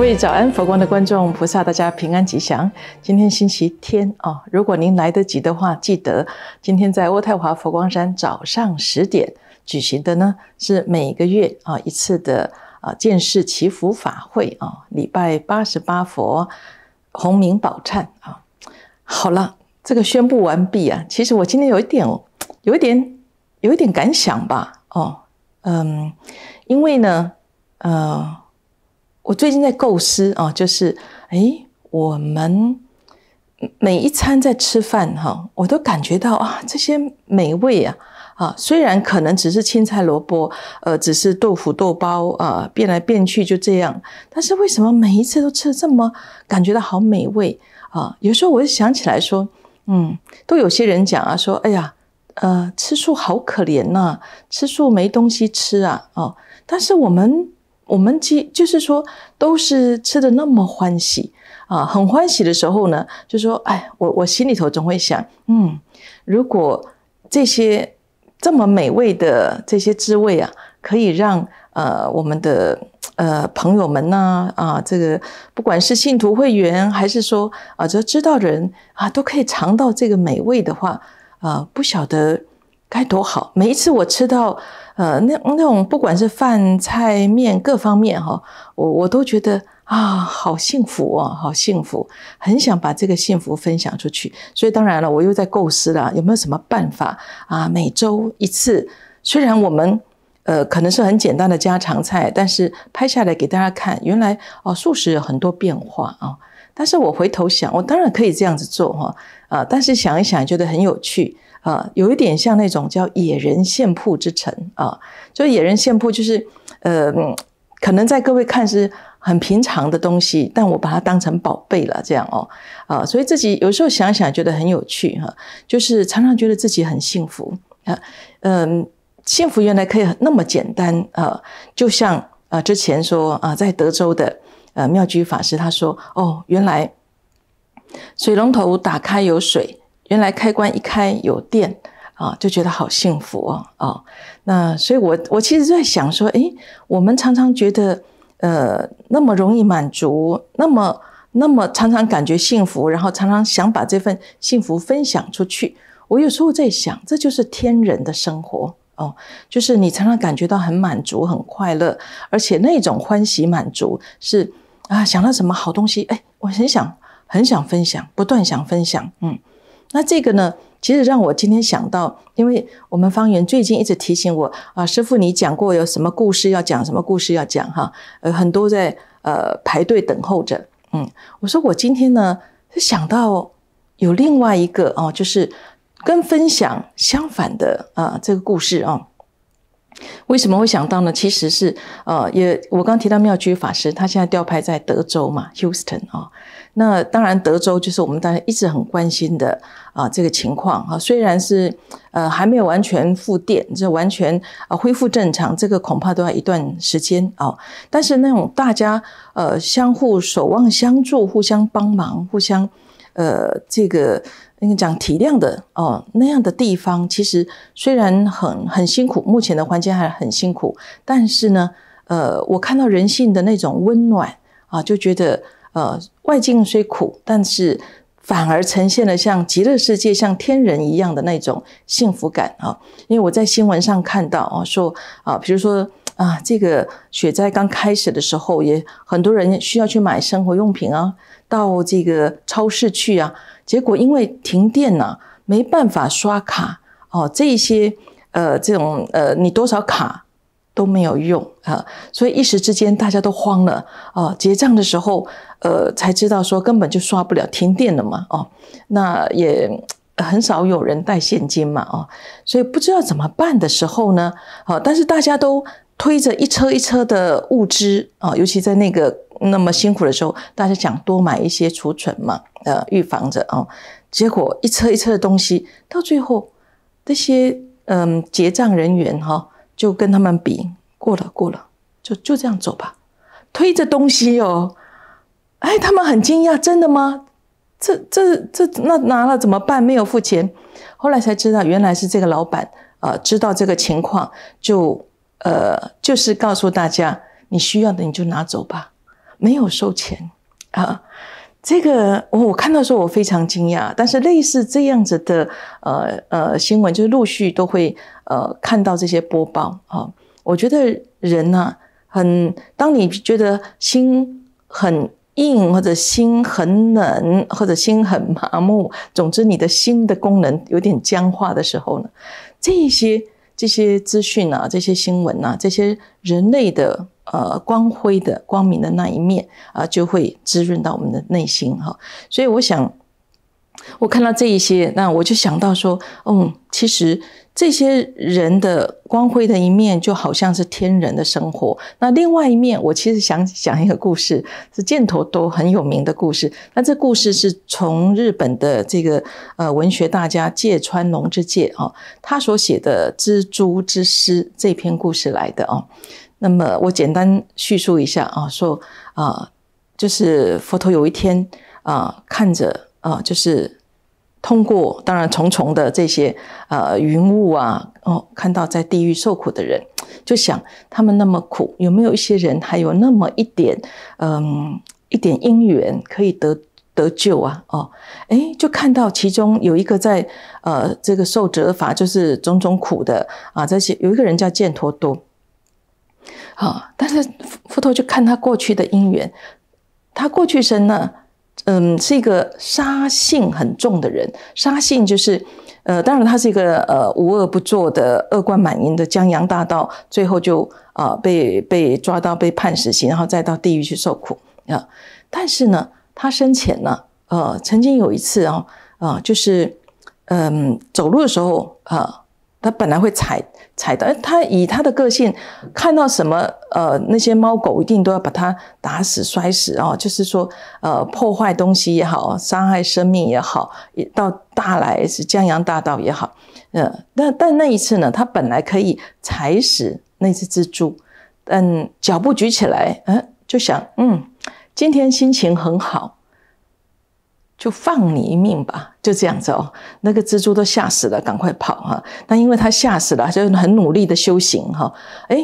各位早安，佛光的观众菩萨，大家平安吉祥。今天星期天啊，如果您来得及的话，记得今天在渥太华佛光山早上十点举行的呢，是每个月啊一次的啊见世祈福法会啊，礼拜八十八佛，洪明宝忏啊。好了，这个宣布完毕啊。其实我今天有一点有一点，有一点感想吧哦，嗯，因为呢，呃。我最近在构思啊，就是，诶，我们每一餐在吃饭哈，我都感觉到啊，这些美味啊，啊，虽然可能只是青菜萝卜，呃，只是豆腐豆包啊，变来变去就这样，但是为什么每一次都吃的这么感觉到好美味啊？有时候我就想起来说，嗯，都有些人讲啊，说，哎呀，呃，吃素好可怜呐，吃素没东西吃啊，哦，但是我们。我们其就是说，都是吃的那么欢喜啊，很欢喜的时候呢，就说，哎，我我心里头总会想，嗯，如果这些这么美味的这些滋味啊，可以让呃我们的呃朋友们呢，啊，这个不管是信徒会员还是说啊，只要知道人啊，都可以尝到这个美味的话，啊，不晓得。该多好！每一次我吃到，呃，那那种不管是饭菜面各方面哈，我我都觉得啊，好幸福哦，好幸福，很想把这个幸福分享出去。所以当然了，我又在构思了，有没有什么办法啊？每周一次，虽然我们呃可能是很简单的家常菜，但是拍下来给大家看，原来哦素食有很多变化啊。但是我回头想，我当然可以这样子做哈啊，但是想一想觉得很有趣。啊，有一点像那种叫野人线铺之城啊，就野人线铺就是，呃，可能在各位看是很平常的东西，但我把它当成宝贝了，这样哦，啊，所以自己有时候想想觉得很有趣哈，就是常常觉得自己很幸福啊，嗯，幸福原来可以那么简单啊，就像啊之前说啊，在德州的呃妙居法师他说，哦，原来水龙头打开有水。原来开关一开有电啊，就觉得好幸福哦啊！那所以，我我其实在想说，诶，我们常常觉得，呃，那么容易满足，那么那么常常感觉幸福，然后常常想把这份幸福分享出去。我有时候在想，这就是天人的生活哦，就是你常常感觉到很满足、很快乐，而且那种欢喜满足是啊，想到什么好东西，哎，我很想很想分享，不断想分享，嗯。那这个呢，其实让我今天想到，因为我们方圆最近一直提醒我啊，师傅你讲过有什么故事要讲，什么故事要讲哈？呃，很多在呃排队等候着。嗯，我说我今天呢是想到有另外一个哦，就是跟分享相反的啊这个故事啊，为什么会想到呢？其实是呃，也我刚提到妙居法师，他现在调派在德州嘛，Houston 啊，那当然德州就是我们大家一直很关心的。啊，这个情况啊，虽然是呃还没有完全复电，这完全啊恢复正常，这个恐怕都要一段时间啊。但是那种大家呃相互守望相助、互相帮忙、互相呃这个那个讲体谅的哦那样的地方，其实虽然很很辛苦，目前的环境还很辛苦，但是呢，呃，我看到人性的那种温暖啊，就觉得呃外境虽苦，但是。反而呈现了像极乐世界、像天人一样的那种幸福感啊！因为我在新闻上看到啊，说啊，比如说啊，这个雪灾刚开始的时候，也很多人需要去买生活用品啊，到这个超市去啊，结果因为停电呢，没办法刷卡哦，这些呃，这种呃，你多少卡？都没有用啊，所以一时之间大家都慌了啊。结账的时候，呃，才知道说根本就刷不了，停电了嘛。哦，那也很少有人带现金嘛。哦，所以不知道怎么办的时候呢，啊，但是大家都推着一车一车的物资啊，尤其在那个那么辛苦的时候，大家想多买一些储存嘛，呃，预防着哦。结果一车一车的东西，到最后这些嗯结账人员哈。就跟他们比过了过了，就就这样走吧，推着东西哦。哎，他们很惊讶，真的吗？这这这那拿了怎么办？没有付钱。后来才知道，原来是这个老板啊，知道这个情况，就呃，就是告诉大家，你需要的你就拿走吧，没有收钱啊。这个我我看到时候我非常惊讶，但是类似这样子的呃呃新闻，就是陆续都会呃看到这些播报啊。我觉得人呢，很当你觉得心很硬，或者心很冷，或者心很麻木，总之你的心的功能有点僵化的时候呢，这些这些资讯啊，这些新闻啊，这些人类的。呃，光辉的光明的那一面啊，就会滋润到我们的内心哈。所以我想，我看到这一些，那我就想到说，嗯，其实这些人的光辉的一面，就好像是天人的生活。那另外一面，我其实想讲一个故事，是箭头都很有名的故事。那这故事是从日本的这个呃文学大家芥川龙之介啊，他所写的《蜘蛛之诗》这篇故事来的啊。那么我简单叙述一下啊，说啊，就是佛陀有一天啊，看着啊，就是通过当然重重的这些啊云雾啊，哦，看到在地狱受苦的人，就想他们那么苦，有没有一些人还有那么一点嗯一点因缘可以得得救啊？哦，哎，就看到其中有一个在呃这个受折法，就是种种苦的啊，这些有一个人叫犍陀多。啊，但是佛陀就看他过去的因缘，他过去生呢，嗯，是一个杀性很重的人，杀性就是，呃，当然他是一个呃无恶不作的恶贯满盈的江洋大盗，最后就啊被被抓到被判死刑，然后再到地狱去受苦啊。但是呢，他生前呢，呃，曾经有一次啊，啊，就是嗯走路的时候啊。他本来会踩踩到，他以他的个性，看到什么，呃，那些猫狗一定都要把它打死、摔死啊，就是说，呃，破坏东西也好，伤害生命也好，到大来是江洋大盗也好，呃，但但那一次呢，他本来可以踩死那只蜘蛛，但脚步举起来，嗯，就想，嗯，今天心情很好。就放你一命吧，就这样子哦。那个蜘蛛都吓死了，赶快跑哈。那因为他吓死了，就很努力的修行哈。哎，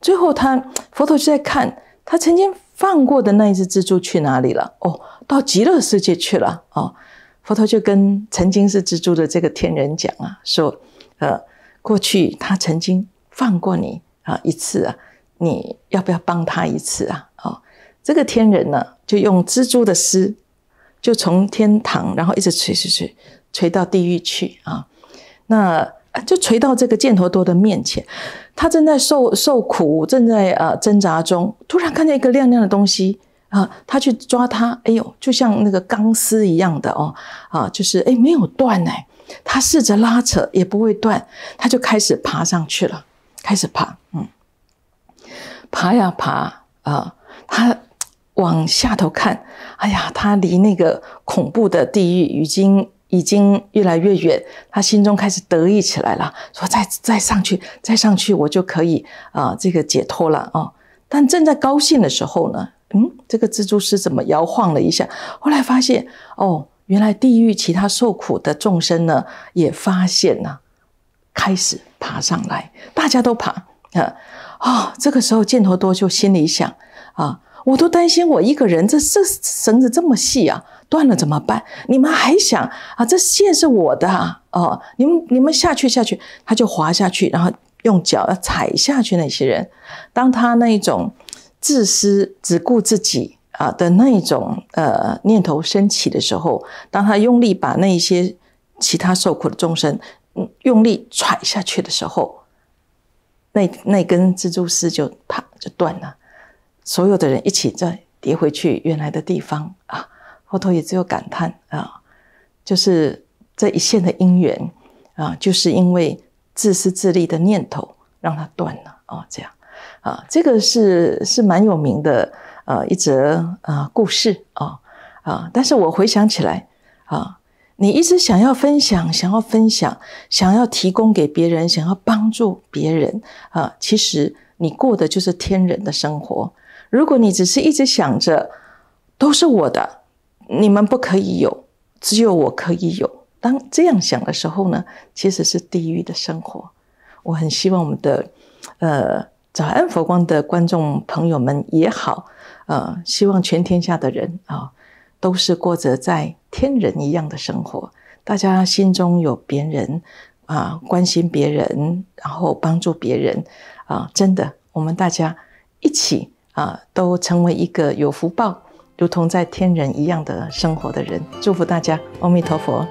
最后他佛陀就在看他曾经放过的那一只蜘蛛去哪里了。哦，到极乐世界去了哦。佛陀就跟曾经是蜘蛛的这个天人讲啊，说，呃，过去他曾经放过你啊一次啊，你要不要帮他一次啊？哦，这个天人呢，就用蜘蛛的丝。就从天堂，然后一直垂垂垂垂到地狱去啊！那就垂到这个箭头多的面前，他正在受受苦，正在呃挣扎中。突然看见一个亮亮的东西啊，他去抓它，哎呦，就像那个钢丝一样的哦啊，就是哎没有断哎，他试着拉扯也不会断，他就开始爬上去了，开始爬，嗯，爬呀爬啊，他。往下头看，哎呀，他离那个恐怖的地狱已经已经越来越远，他心中开始得意起来了，说再再上去，再上去，我就可以啊，这个解脱了啊！但正在高兴的时候呢，嗯，这个蜘蛛丝怎么摇晃了一下？后来发现，哦，原来地狱其他受苦的众生呢，也发现了，开始爬上来，大家都爬啊啊！这个时候箭头多就心里想啊。我都担心我一个人，这这绳子这么细啊，断了怎么办？你们还想啊？这线是我的啊！哦，你们你们下去下去，他就滑下去，然后用脚要踩下去那些人。当他那一种自私、只顾自己啊的那一种呃念头升起的时候，当他用力把那一些其他受苦的众生嗯用力踹下去的时候，那那根蜘蛛丝就啪就断了。所有的人一起再跌回去原来的地方啊，后头也只有感叹啊，就是这一线的姻缘啊，就是因为自私自利的念头让它断了啊，这样啊，这个是是蛮有名的呃一则啊故事啊啊，但是我回想起来啊，你一直想要分享，想要分享，想要提供给别人，想要帮助别人啊，其实你过的就是天人的生活。如果你只是一直想着都是我的，你们不可以有，只有我可以有。当这样想的时候呢，其实是地狱的生活。我很希望我们的，呃，早安佛光的观众朋友们也好，呃，希望全天下的人啊，都是过着在天人一样的生活。大家心中有别人啊，关心别人，然后帮助别人啊，真的，我们大家一起。啊，都成为一个有福报，如同在天人一样的生活的人，祝福大家，阿弥陀佛。